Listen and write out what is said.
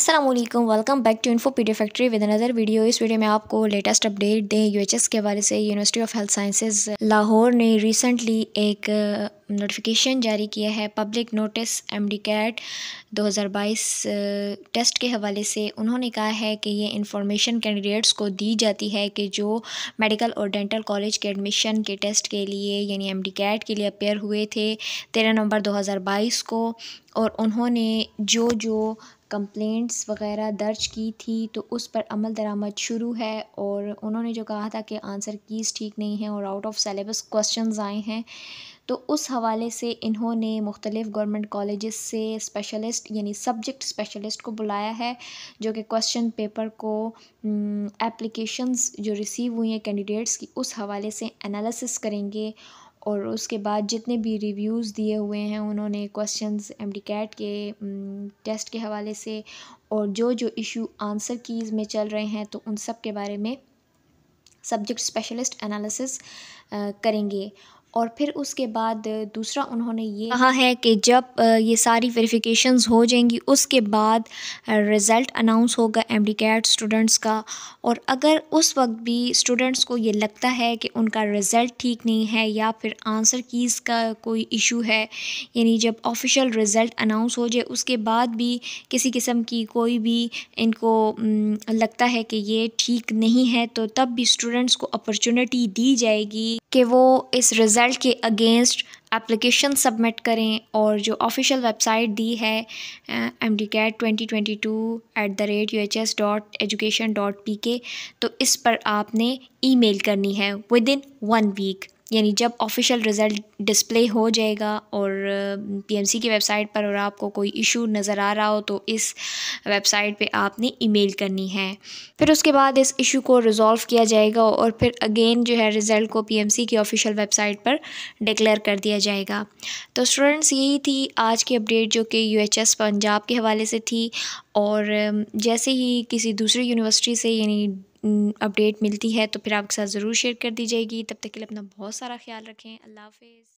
Aslam welcome back to info PD factory with another video इस वीडियो में आपको लेटेस्ट अपडेट दें एस के हवाले से university of health sciences Lahore ने रिसेंटली एक नोटिफिकेशन जारी किया है public notice M D CAT दो हज़ार बाईस टेस्ट के हवाले से उन्होंने कहा है कि ये इंफॉर्मेशन कैंडिडेट्स को दी जाती है कि जो मेडिकल और डेंटल कॉलेज के एडमिशन के टेस्ट के लिए यानी एम डी कैट के लिए अपेयर हुए थे तेरह नवंबर दो हज़ार बाईस को और उन्होंने जो जो कंप्लेंट्स वगैरह दर्ज की थी तो उस पर अमल दरामद शुरू है और उन्होंने जो कहा था कि आंसर कीज़ ठीक नहीं है और आउट ऑफ सेलेबस क्वेश्चन आए हैं तो उस हवाले से इन्होंने मुख्तलिफ़ गवर्नमेंट कॉलेज से स्पेशलिस्ट यानी सब्जेक्ट स्पेशलिस्ट को बुलाया है जो कि क्वेश्चन पेपर को एप्लीकेशंस हम्म, जो रिसीव हुई हैं कैंडिडेट्स की उस हवाले से एनालिसिस करेंगे और उसके बाद जितने भी रिव्यूज़ दिए हुए हैं उन्होंने क्वेश्चंस एम डी कैट के टेस्ट के हवाले से और जो जो इशू आंसर कीज़ में चल रहे हैं तो उन सब के बारे में सब्जेक्ट स्पेशलिस्ट एनालिसिस करेंगे और फिर उसके बाद दूसरा उन्होंने ये कहा है कि जब ये सारी वेरिफिकेशन हो जाएंगी उसके बाद रिज़ल्ट अनाउंस होगा एम डी कैट स्टूडेंट्स का और अगर उस वक्त भी स्टूडेंट्स को ये लगता है कि उनका रिज़ल्ट ठीक नहीं है या फिर आंसर कीज़ का कोई इशू है यानी जब ऑफिशियल रिज़ल्ट अनाउंस हो जाए उसके बाद भी किसी किस्म की कोई भी इनको लगता है कि ये ठीक नहीं है तो तब भी स्टूडेंट्स को अपॉर्चुनिटी दी जाएगी कि वो इस रिज़ल्ट रिज़ल्ट के अगेंस्ट एप्लीकेशन सबमिट करें और जो ऑफिशियल वेबसाइट दी है M D CAT twenty twenty two at the rate U H S dot education dot P K तो इस पर आपने ई मेल करनी है विद इन वन वीक यानी जब ऑफिशियल रिज़ल्ट डिस्प्ले हो जाएगा और पीएमसी की वेबसाइट पर और आपको कोई इशू नज़र आ रहा हो तो इस वेबसाइट पे आपने ईमेल करनी है फिर उसके बाद इस इशू को रिज़ॉल्व किया जाएगा और फिर अगेन जो है रिज़ल्ट को पीएमसी की ऑफिशियल वेबसाइट पर डिक्लेयर कर दिया जाएगा तो स्टूडेंट्स यही थी आज की अपडेट जो कि यू पंजाब के हवाले से थी और जैसे ही किसी दूसरी यूनिवर्सिटी से यानी अपडेट मिलती है तो फिर आपके साथ ज़रूर शेयर कर दी जाएगी तब तक के लिए अपना बहुत सारा ख्याल रखें अल्लाह हाफिज़